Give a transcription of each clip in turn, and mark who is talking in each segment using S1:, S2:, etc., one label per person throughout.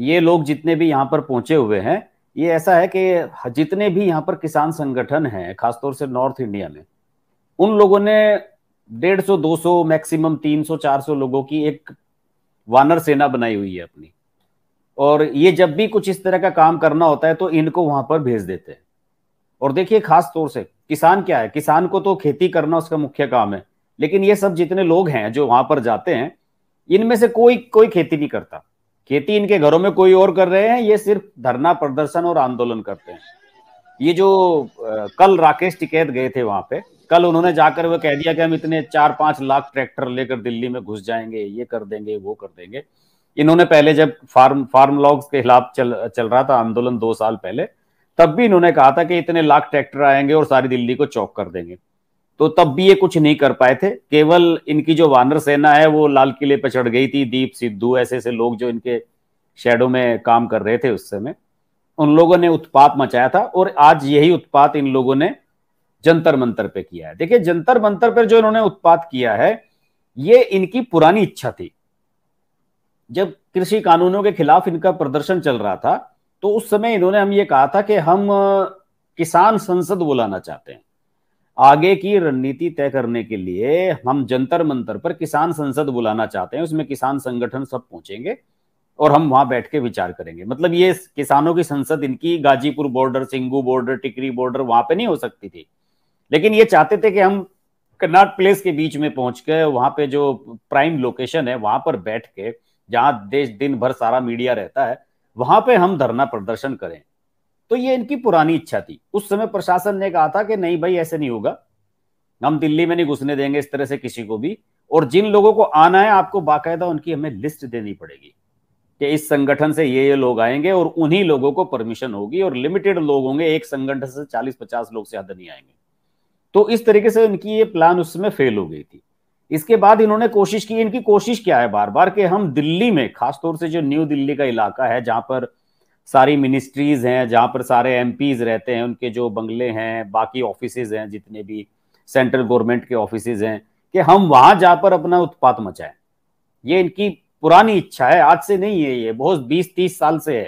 S1: ये लोग जितने भी यहाँ पर पहुंचे हुए हैं ये ऐसा है कि जितने भी यहाँ पर किसान संगठन हैं खासतौर से नॉर्थ इंडिया में उन लोगों ने डेढ़ सौ दो सौ मैक्सिमम तीन सौ चार सौ लोगों की एक वानर सेना बनाई हुई है अपनी और ये जब भी कुछ इस तरह का काम करना होता है तो इनको वहां पर भेज देते हैं और देखिए खास तौर से किसान क्या है किसान को तो खेती करना उसका मुख्य काम है लेकिन ये सब जितने लोग हैं जो वहां पर जाते हैं इनमें से कोई कोई खेती नहीं करता खेती इनके घरों में कोई और कर रहे हैं ये सिर्फ धरना प्रदर्शन और आंदोलन करते हैं ये जो कल राकेश टिकैत गए थे वहां पे कल उन्होंने जाकर वो कह दिया कि हम इतने चार पांच लाख ट्रैक्टर लेकर दिल्ली में घुस जाएंगे ये कर देंगे वो कर देंगे इन्होंने पहले जब फार्म फार्म लॉग्स के खिलाफ चल चल रहा था आंदोलन दो साल पहले तब भी इन्होंने कहा था कि इतने लाख ट्रैक्टर आएंगे और सारी दिल्ली को चौक कर देंगे तो तब भी ये कुछ नहीं कर पाए थे केवल इनकी जो वानर सेना है वो लाल किले पर चढ़ गई थी दीप सिद्धू ऐसे ऐसे लोग जो इनके शेडो में काम कर रहे थे उस समय उन लोगों ने उत्पात मचाया था और आज यही उत्पात इन लोगों ने जंतर मंतर पे किया है देखिए जंतर मंतर पर जो इन्होंने उत्पात किया है ये इनकी पुरानी इच्छा थी जब कृषि कानूनों के खिलाफ इनका प्रदर्शन चल रहा था तो उस समय इन्होंने हम ये कहा था कि हम किसान संसद बुलाना चाहते हैं आगे की रणनीति तय करने के लिए हम जंतर मंतर पर किसान संसद बुलाना चाहते हैं उसमें किसान संगठन सब पहुंचेंगे और हम वहां बैठ के विचार करेंगे मतलब ये किसानों की संसद इनकी Ghazipur border Singhu border Tikri border वहां पे नहीं हो सकती थी लेकिन ये चाहते थे कि हम कनाट प्लेस के बीच में पहुंच के वहां पे जो प्राइम लोकेशन है वहां पर बैठ के जहां देश दिन भर सारा मीडिया रहता है वहां पे हम धरना प्रदर्शन करें तो ये इनकी पुरानी इच्छा थी उस समय प्रशासन ने कहा था कि नहीं भाई ऐसे नहीं होगा हम दिल्ली में नहीं घुसने देंगे इस तरह से किसी को भी और जिन लोगों को आना है आपको बाकायदा उनकी हमें लिस्ट देनी पड़ेगी कि इस संगठन से ये ये लोग आएंगे और उन्हीं लोगों को परमिशन होगी और लिमिटेड लोग होंगे एक संगठन से चालीस पचास लोग से ज्यादा नहीं आएंगे तो इस तरीके से इनकी ये प्लान उसमें फेल हो गई थी इसके बाद इन्होंने कोशिश की इनकी कोशिश क्या है बार बार कि हम दिल्ली में खासतौर से जो न्यू दिल्ली का इलाका है जहां पर सारी मिनिस्ट्रीज हैं जहाँ पर सारे एम रहते हैं उनके जो बंगले हैं बाकी ऑफिस हैं जितने भी सेंट्रल गवर्नमेंट के ऑफिस हैं कि हम वहां जाकर अपना उत्पात मचाएं ये इनकी पुरानी इच्छा है आज से नहीं है ये बहुत बीस तीस साल से है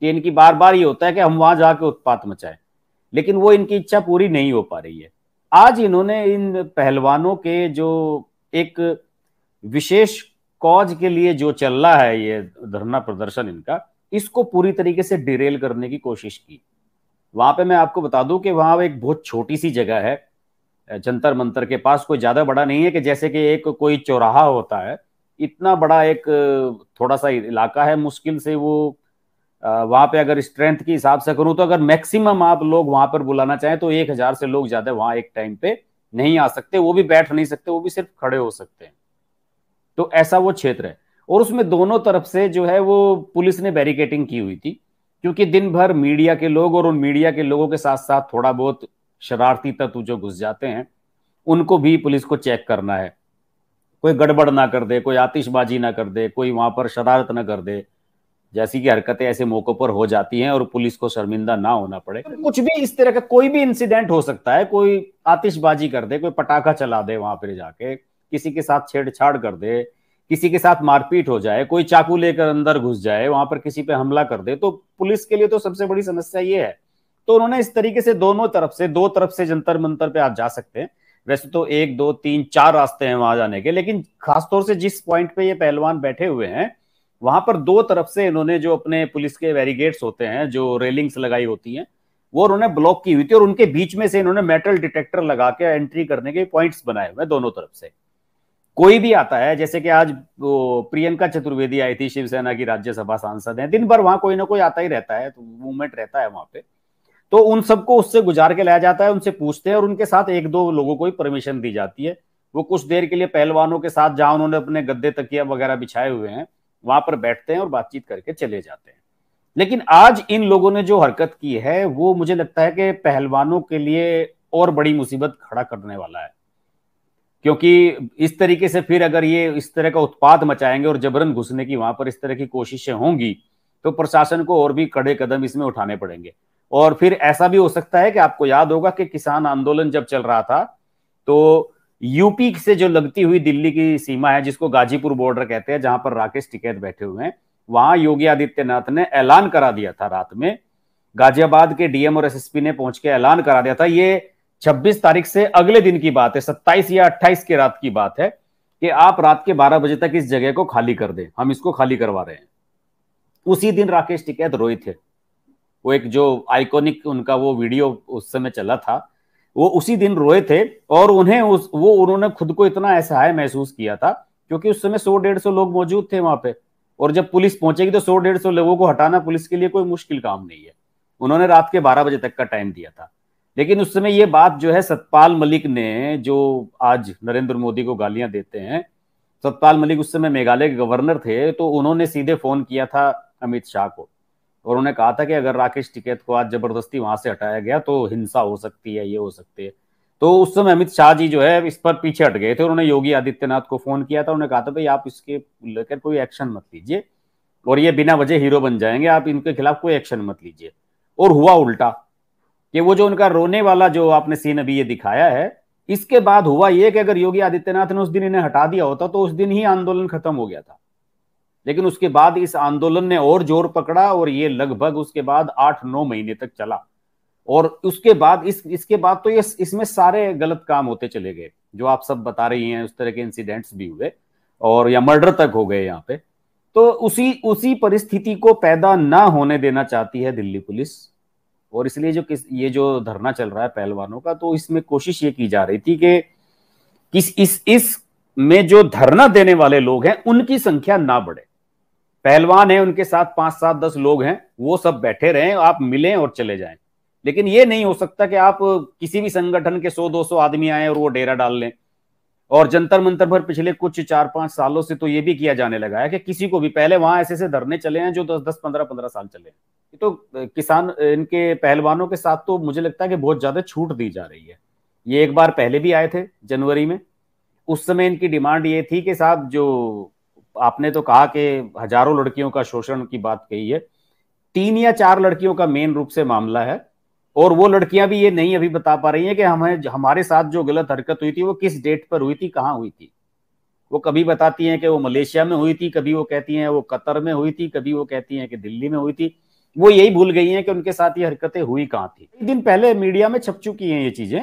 S1: कि इनकी बार बार ये होता है कि हम वहां जाके उत्पात मचाएं लेकिन वो इनकी इच्छा पूरी नहीं हो पा रही है आज इन्होंने इन पहलवानों के जो एक विशेष कॉज के लिए जो चल रहा है ये धरना प्रदर्शन इनका इसको पूरी तरीके से डिरेल करने की कोशिश की वहां पे मैं आपको बता दूं कि वहां एक बहुत छोटी सी जगह है जंतर मंतर के पास कोई ज्यादा बड़ा नहीं है कि जैसे कि एक कोई चौराहा होता है इतना बड़ा एक थोड़ा सा इलाका है मुश्किल से वो वहां पे अगर स्ट्रेंथ के हिसाब से करूं तो अगर मैक्सिमम आप लोग वहां पर बुलाना चाहें तो एक हजार से लोग ज्यादा वहां एक टाइम पे नहीं आ सकते वो भी बैठ नहीं सकते वो भी सिर्फ खड़े हो सकते हैं तो ऐसा वो क्षेत्र है और उसमें दोनों तरफ से जो है वो पुलिस ने बैरिकेटिंग की हुई थी क्योंकि दिन भर मीडिया के लोग और उन मीडिया के लोगों के साथ साथ थोड़ा बहुत शरारती तत्व जो घुस जाते हैं उनको भी पुलिस को चेक करना है कोई गड़बड़ ना कर दे कोई आतिशबाजी ना कर दे कोई वहां पर शरारत ना कर दे जैसी की हरकतें ऐसे मौकों पर हो जाती हैं और पुलिस को शर्मिंदा ना होना पड़े कुछ भी इस तरह का कोई भी इंसिडेंट हो सकता है कोई आतिशबाजी कर दे कोई पटाखा चला दे वहां पर जाके किसी के साथ छेड़छाड़ कर दे किसी के साथ मारपीट हो जाए कोई चाकू लेकर अंदर घुस जाए वहां पर किसी पे हमला कर दे तो पुलिस के लिए तो सबसे बड़ी समस्या ये है तो उन्होंने इस तरीके से दोनों तरफ से दो तरफ से जंतर मंतर पे आप जा सकते हैं वैसे तो एक दो तीन चार रास्ते हैं वहां जाने के लेकिन खासतौर से जिस पॉइंट पे ये पहलवान बैठे हुए हैं वहां पर दो तरफ से इन्होंने जो अपने पुलिस के बैरिगेड्स होते हैं जो रेलिंग्स लगाई होती हैं वो उन्होंने ब्लॉक की हुई थी और उनके बीच में से इन्होंने मेटल डिटेक्टर लगा के एंट्री करने के पॉइंट्स बनाए हुए दोनों तरफ से कोई भी आता है जैसे कि आज प्रियंका चतुर्वेदी आई थी शिवसेना की राज्यसभा सांसद है दिन भर वहां कोई ना कोई आता ही रहता है तो मूवमेंट रहता है वहां पे तो उन सबको उससे गुजार के लाया जाता है उनसे पूछते हैं और उनके साथ एक दो लोगों को ही परमिशन दी जाती है वो कुछ देर के लिए पहलवानों के साथ जहां उन्होंने अपने गद्दे तकिया वगैरह बिछाए हुए हैं वहां पर बैठते हैं और बातचीत करके चले जाते हैं लेकिन आज इन लोगों ने जो हरकत की है वो मुझे लगता है कि पहलवानों के लिए और बड़ी मुसीबत खड़ा करने वाला है क्योंकि इस तरीके से फिर अगर ये इस तरह का उत्पाद मचाएंगे और जबरन घुसने की वहां पर इस तरह की कोशिशें होंगी तो प्रशासन को और भी कड़े कदम इसमें उठाने पड़ेंगे और फिर ऐसा भी हो सकता है कि आपको याद होगा कि किसान आंदोलन जब चल रहा था तो यूपी से जो लगती हुई दिल्ली की सीमा है जिसको गाजीपुर बॉर्डर कहते हैं जहां पर राकेश टिकैत बैठे हुए हैं वहां योगी आदित्यनाथ ने ऐलान करा दिया था रात में गाजियाबाद के डीएम और एसएसपी ने पहुंच के ऐलान करा दिया था ये 26 तारीख से अगले दिन की बात है 27 या 28 के रात की बात है कि आप रात के 12 बजे तक इस जगह को खाली कर दें हम इसको खाली करवा रहे हैं उसी दिन राकेश टिकैत रोए थे वो एक जो आइकॉनिक उनका वो वीडियो उस समय चला था वो उसी दिन रोए थे और उन्हें उस वो उन्होंने खुद को इतना असहाय महसूस किया था क्योंकि उस समय सौ डेढ़ सौ लोग मौजूद थे वहां पे और जब पुलिस पहुंचेगी तो सौ डेढ़ सौ लोगों को हटाना पुलिस के लिए कोई मुश्किल काम नहीं है उन्होंने रात के बारह बजे तक का टाइम दिया था लेकिन उस समय ये बात जो है सतपाल मलिक ने जो आज नरेंद्र मोदी को गालियां देते हैं सतपाल मलिक उस समय मेघालय के गवर्नर थे तो उन्होंने सीधे फोन किया था अमित शाह को और उन्होंने कहा था कि अगर राकेश टिकैत को आज जबरदस्ती वहां से हटाया गया तो हिंसा हो सकती है ये हो सकती है तो उस समय अमित शाह जी जो है इस पर पीछे हट गए थे उन्होंने योगी आदित्यनाथ को फोन किया था उन्होंने कहा था भाई आप इसके लेकर कोई एक्शन मत लीजिए और ये बिना वजह हीरो बन जाएंगे आप इनके खिलाफ कोई एक्शन मत लीजिए और हुआ उल्टा कि वो जो उनका रोने वाला जो आपने सीन अभी ये दिखाया है इसके बाद हुआ ये कि अगर योगी आदित्यनाथ ने उस दिन इन्हें हटा दिया होता तो उस दिन ही आंदोलन खत्म हो गया था लेकिन उसके बाद इस आंदोलन ने और जोर पकड़ा और ये लगभग उसके बाद आठ नौ महीने तक चला और उसके बाद इस इसके बाद तो ये इसमें सारे गलत काम होते चले गए जो आप सब बता रही हैं उस तरह के इंसिडेंट्स भी हुए और या मर्डर तक हो गए यहाँ पे तो उसी उसी परिस्थिति को पैदा ना होने देना चाहती है दिल्ली पुलिस और इसलिए जो किस ये जो धरना चल रहा है पहलवानों का तो इसमें कोशिश ये की जा रही थी कि किस इस इस में जो धरना देने वाले लोग हैं उनकी संख्या ना बढ़े पहलवान है उनके साथ पांच सात दस लोग हैं वो सब बैठे रहें आप मिलें और चले जाएं लेकिन ये नहीं हो सकता कि आप किसी भी संगठन के सौ दो सौ आदमी आए और वो डेरा डाल लें और जंतर मंतर भर पिछले कुछ चार पांच सालों से तो ये भी किया जाने लगा है कि किसी को भी पहले वहां ऐसे ऐसे धरने चले हैं जो दस दस पंद्रह पंद्रह साल चले तो किसान इनके पहलवानों के साथ तो मुझे लगता है कि बहुत ज्यादा छूट दी जा रही है ये एक बार पहले भी आए थे जनवरी में उस समय इनकी डिमांड ये थी कि साहब जो आपने तो कहा कि हजारों लड़कियों का शोषण की बात कही है तीन या चार लड़कियों का मेन रूप से मामला है और वो लड़कियां भी ये नहीं अभी बता पा रही हैं कि हमें हमारे साथ जो गलत हरकत हुई थी वो किस डेट पर हुई थी कहाँ हुई थी वो कभी बताती हैं कि वो मलेशिया में हुई थी कभी वो कहती हैं वो कतर में हुई थी कभी वो कहती हैं कि दिल्ली में हुई थी वो यही भूल गई हैं कि उनके साथ ये हरकतें हुई कहाँ थी एक दिन पहले मीडिया में छप चुकी हैं ये चीजें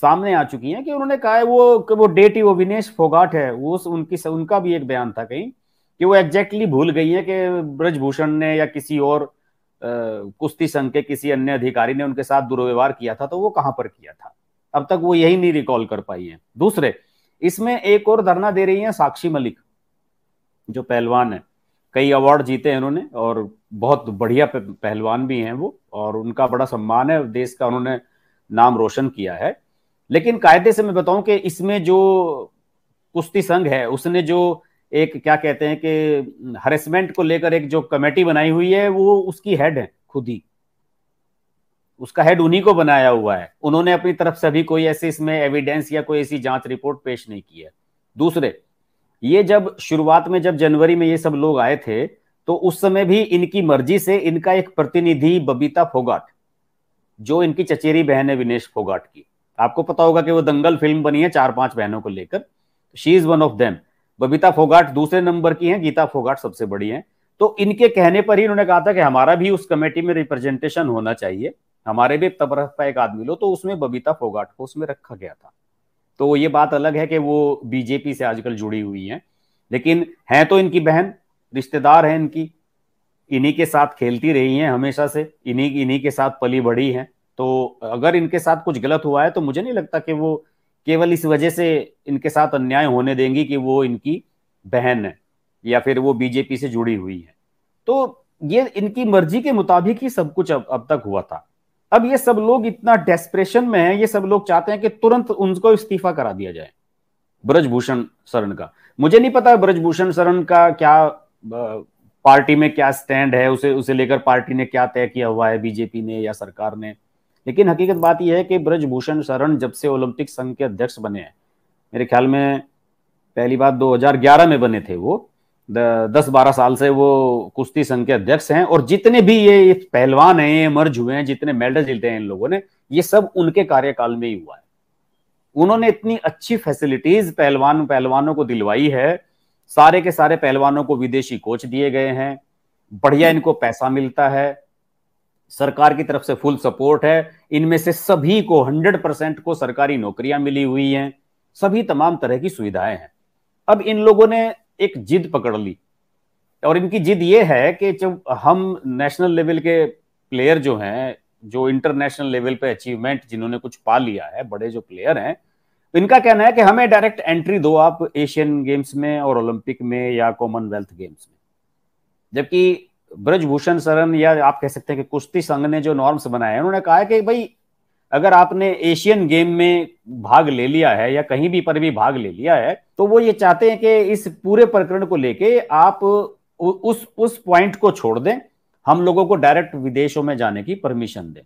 S1: सामने आ चुकी हैं कि उन्होंने कहा है वो कि वो डेट ही वो विनेश फोगाट है वो उनकी उनका भी एक बयान था कहीं कि वो एग्जैक्टली भूल गई है कि ब्रजभूषण ने या किसी और कुश्ती संघ के किसी अन्य अधिकारी ने उनके साथ दुर्व्यवहार किया था तो वो कहां पर किया था अब तक वो यही नहीं रिकॉल कर पाई है दूसरे इसमें एक और धरना दे रही है साक्षी मलिक जो पहलवान है कई अवार्ड जीते हैं उन्होंने और बहुत बढ़िया पहलवान भी हैं वो और उनका बड़ा सम्मान है देश का उन्होंने नाम रोशन किया है लेकिन कायदे से मैं बताऊं कि इसमें जो कुश्ती संघ है उसने जो एक क्या कहते हैं कि हरेसमेंट को लेकर एक जो कमेटी बनाई हुई है वो उसकी हेड है खुद ही उसका हेड उन्हीं को बनाया हुआ है उन्होंने अपनी तरफ से भी कोई ऐसे इसमें एविडेंस या कोई ऐसी जांच रिपोर्ट पेश नहीं की है दूसरे ये जब शुरुआत में जब जनवरी में ये सब लोग आए थे तो उस समय भी इनकी मर्जी से इनका एक प्रतिनिधि बबीता फोगाट जो इनकी चचेरी बहन है विनेश फोगाट की आपको पता होगा कि वो दंगल फिल्म बनी है चार पांच बहनों को लेकर she is one of them Babita Phogat दूसरे नंबर की हैं गीता फोगाट सबसे बड़ी हैं तो इनके कहने पर ही उन्होंने कहा था कि हमारा भी उस कमेटी में रिप्रेजेंटेशन होना चाहिए हमारे भी तबरफ का एक आदमी लो तो उसमें बबीता फोगाट को उसमें रखा गया था तो ये बात अलग है कि वो बीजेपी से आजकल जुड़ी हुई हैं लेकिन हैं तो इनकी बहन रिश्तेदार हैं इनकी इन्हीं के साथ खेलती रही हैं हमेशा से इन्हीं इन्हीं के साथ पली बड़ी हैं तो अगर इनके साथ कुछ गलत हुआ है तो मुझे नहीं लगता कि वो केवल इस वजह से इनके साथ अन्याय होने देंगी कि वो इनकी बहन है या फिर वो बीजेपी से जुड़ी हुई है तो ये इनकी मर्जी के मुताबिक ही सब कुछ अब अब तक हुआ था अब ये सब लोग इतना डेस्परेशन में है ये सब लोग चाहते हैं कि तुरंत उनको इस्तीफा करा दिया जाए ब्रजभूषण शरण का मुझे नहीं पता ब्रजभूषण शरण का क्या पार्टी में क्या स्टैंड है उसे उसे लेकर पार्टी ने क्या तय किया हुआ है बीजेपी ने या सरकार ने लेकिन हकीकत बात यह है कि ब्रजभूषण शरण जब से ओलंपिक संघ के अध्यक्ष बने हैं मेरे ख्याल में पहली बार 2011 में बने थे वो दस बारह साल से वो कुश्ती संघ के अध्यक्ष हैं और जितने भी ये पहलवान हैं ये मर्ज हुए हैं जितने मेडल जीते हैं इन लोगों ने ये सब उनके कार्यकाल में ही हुआ है उन्होंने इतनी अच्छी फैसिलिटीज पहलवान पहलवानों को दिलवाई है सारे के सारे पहलवानों को विदेशी कोच दिए गए हैं बढ़िया इनको पैसा मिलता है सरकार की तरफ से फुल सपोर्ट है इनमें से सभी को 100 परसेंट को सरकारी नौकरियां मिली हुई हैं सभी तमाम तरह की सुविधाएं हैं अब इन लोगों ने एक जिद पकड़ ली और इनकी जिद ये है कि जब हम नेशनल लेवल के प्लेयर जो हैं जो इंटरनेशनल लेवल पे अचीवमेंट जिन्होंने कुछ पा लिया है बड़े जो प्लेयर हैं तो इनका कहना है कि हमें डायरेक्ट एंट्री दो आप एशियन गेम्स में और ओलंपिक में या कॉमनवेल्थ गेम्स में जबकि ब्रजभूषण शरण या आप कह सकते हैं कि कुश्ती संघ ने जो नॉर्म्स बनाए हैं उन्होंने कहा है कि भाई अगर आपने एशियन गेम में भाग ले लिया है या कहीं भी पर भी भाग ले लिया है तो वो ये चाहते हैं कि इस पूरे प्रकरण को लेके आप उस उस पॉइंट को छोड़ दें हम लोगों को डायरेक्ट विदेशों में जाने की परमिशन दें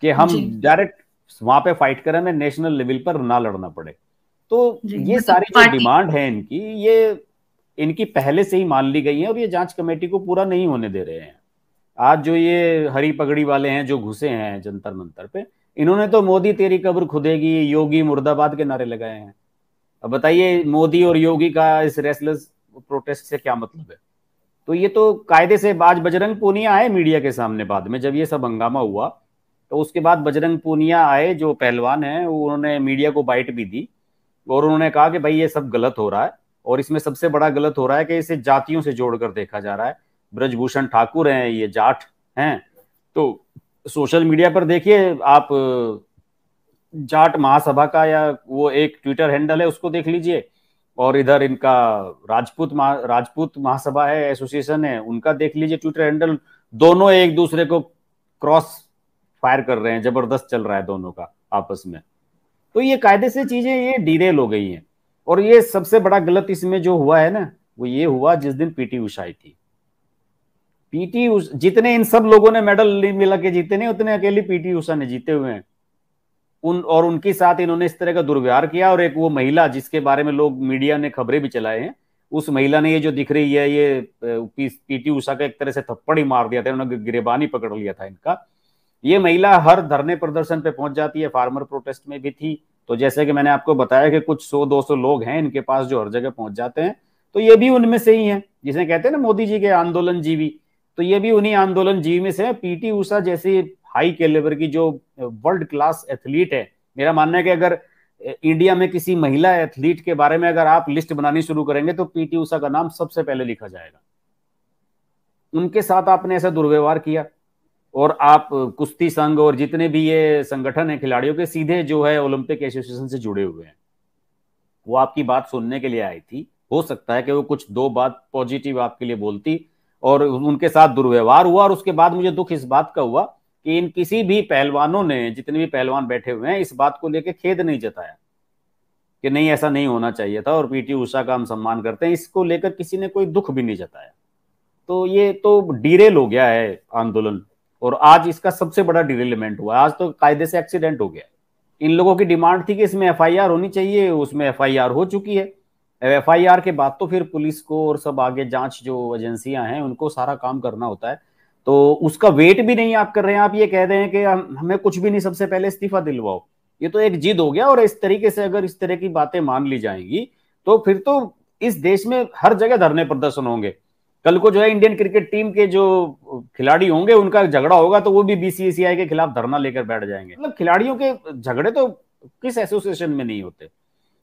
S1: कि हम डायरेक्ट वहां पे फाइट करें हमें नेशनल लेवल पर ना लड़ना पड़े तो ये मतलब सारी जो डिमांड है इनकी ये इनकी पहले से ही मान ली गई है और ये जांच कमेटी को पूरा नहीं होने दे रहे हैं आज जो ये हरी पगड़ी वाले हैं जो घुसे हैं जंतर मंतर पे इन्होंने तो मोदी तेरी कब्र खुदेगी योगी मुर्दाबाद के नारे लगाए हैं अब बताइए मोदी और योगी का इस रेसलेस प्रोटेस्ट से क्या मतलब है तो ये तो कायदे से आज बजरंग पूनिया आए मीडिया के सामने बाद में जब ये सब हंगामा हुआ तो उसके बाद बजरंग पूनिया आए जो पहलवान है उन्होंने मीडिया को बाइट भी दी और उन्होंने कहा कि भाई ये सब गलत हो रहा है और इसमें सबसे बड़ा गलत हो रहा है कि इसे जातियों से जोड़कर देखा जा रहा है ब्रजभूषण ठाकुर हैं ये जाट हैं तो सोशल मीडिया पर देखिए आप जाट महासभा का या वो एक ट्विटर हैंडल है उसको देख लीजिए और इधर इनका राजपूत महा राजपूत महासभा है एसोसिएशन है उनका देख लीजिए ट्विटर हैंडल दोनों एक दूसरे को क्रॉस फायर कर रहे हैं जबरदस्त चल रहा है दोनों का आपस में तो ये कायदे से चीजें ये डीरेल हो गई हैं और ये सबसे बड़ा गलत इसमें जो हुआ है ना वो ये हुआ जिस दिन पीटी उषा आई थी पीटी उस जितने इन सब लोगों ने मेडल मिला के जीते नहीं उतने अकेली पीटी उषा ने जीते हुए हैं उन और उनके साथ इन्होंने इस तरह का दुर्व्यवहार किया और एक वो महिला जिसके बारे में लोग मीडिया ने खबरें भी चलाए हैं उस महिला ने ये जो दिख रही है ये पीटी उषा का एक तरह से थप्पड़ ही मार दिया था उन्होंने गिरेबानी पकड़ लिया था इनका ये महिला हर धरने प्रदर्शन पे पहुंच जाती है फार्मर प्रोटेस्ट में भी थी तो जैसे कि मैंने आपको बताया कि कुछ सौ दो सौ लोग हैं इनके पास जो हर जगह पहुंच जाते हैं तो ये भी उनमें से ही है जिसे कहते हैं ना मोदी जी के आंदोलन जीवी तो ये भी उन्हीं आंदोलन जीवी में से है पीटी उषा जैसी हाई कैलेबर की जो वर्ल्ड क्लास एथलीट है मेरा मानना है कि अगर इंडिया में किसी महिला एथलीट के बारे में अगर आप लिस्ट बनानी शुरू करेंगे तो पीटी उषा का नाम सबसे पहले लिखा जाएगा उनके साथ आपने ऐसा दुर्व्यवहार किया और आप कुश्ती संघ और जितने भी ये संगठन है खिलाड़ियों के सीधे जो है ओलंपिक एसोसिएशन से जुड़े हुए हैं वो आपकी बात सुनने के लिए आई थी हो सकता है कि वो कुछ दो बात पॉजिटिव आपके लिए बोलती और उनके साथ दुर्व्यवहार हुआ और उसके बाद मुझे दुख इस बात का हुआ कि इन किसी भी पहलवानों ने जितने भी पहलवान बैठे हुए हैं इस बात को लेकर खेद नहीं जताया कि नहीं ऐसा नहीं होना चाहिए था और पीटी उषा का हम सम्मान करते हैं इसको लेकर किसी ने कोई दुख भी नहीं जताया तो ये तो डीरेल हो गया है आंदोलन और आज इसका सबसे बड़ा डिवेलपमेंट हुआ आज तो कायदे से एक्सीडेंट हो गया इन लोगों की डिमांड थी कि इसमें एफ होनी चाहिए उसमें एफ हो चुकी है एफ के बाद तो फिर पुलिस को और सब आगे जांच जो एजेंसियां हैं उनको सारा काम करना होता है तो उसका वेट भी नहीं आप कर रहे हैं आप ये कह रहे हैं कि हमें कुछ भी नहीं सबसे पहले इस्तीफा दिलवाओ ये तो एक जिद हो गया और इस तरीके से अगर इस तरह की बातें मान ली जाएंगी तो फिर तो इस देश में हर जगह धरने प्रदर्शन होंगे कल को जो है इंडियन क्रिकेट टीम के जो खिलाड़ी होंगे उनका झगड़ा होगा तो वो भी बीसीसीआई के खिलाफ धरना लेकर बैठ जाएंगे मतलब खिलाड़ियों के झगड़े तो किस एसोसिएशन में नहीं होते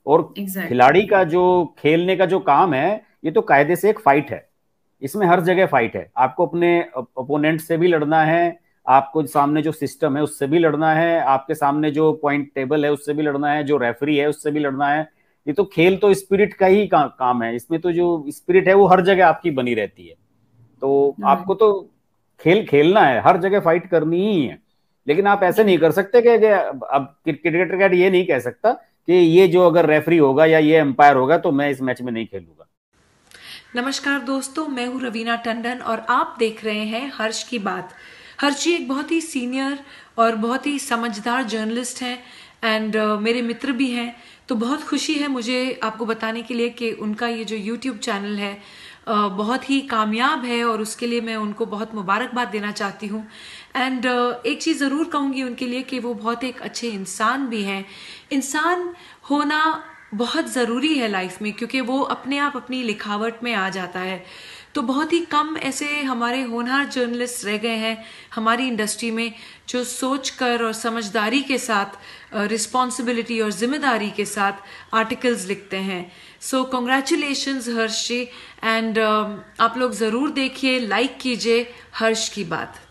S1: और exactly. खिलाड़ी का जो खेलने का जो काम है ये तो कायदे से एक फाइट है इसमें हर जगह फाइट है आपको अपने अपोनेंट से भी लड़ना है आपको सामने जो सिस्टम है उससे भी लड़ना है आपके सामने जो पॉइंट टेबल है उससे भी लड़ना है जो रेफरी है उससे भी लड़ना है ये तो खेल तो स्पिरिट का ही का, काम है इसमें तो जो स्पिरिट है वो हर जगह आपकी बनी रहती है तो हम्म। आपको तो खेल खेलना है हर जगह फाइट करनी ही है लेकिन आप ऐसे नहीं कर सकते कि अब क्रिकेटर का ये नहीं कह सकता कि ये जो अगर रेफरी होगा या ये एम्पायर होगा तो मैं इस मैच में नहीं खेलूंगा नमस्कार दोस्तों मैं हूँ रवीना टंडन और आप देख रहे हैं हर्ष की बात हर्ष जी एक बहुत ही सीनियर और बहुत ही समझदार जर्नलिस्ट हैं एंड uh, मेरे मित्र भी हैं तो बहुत खुशी है मुझे आपको बताने के लिए कि उनका ये जो यूट्यूब चैनल है बहुत ही कामयाब है और उसके लिए मैं उनको बहुत मुबारकबाद देना चाहती हूँ एंड एक चीज़ ज़रूर कहूँगी उनके लिए कि वो बहुत एक अच्छे इंसान भी हैं इंसान होना बहुत ज़रूरी है लाइफ में क्योंकि वो अपने आप अपनी लिखावट में आ जाता है तो बहुत ही कम ऐसे हमारे होनहार जर्नलिस्ट रह गए हैं हमारी इंडस्ट्री में जो सोच कर और समझदारी के साथ रिस्पॉन्सिबिलिटी और जिम्मेदारी के साथ आर्टिकल्स लिखते हैं so congratulation Harsh ji and आप लोग ज़रूर देखिए लाइक कीजिए हर्ष की बात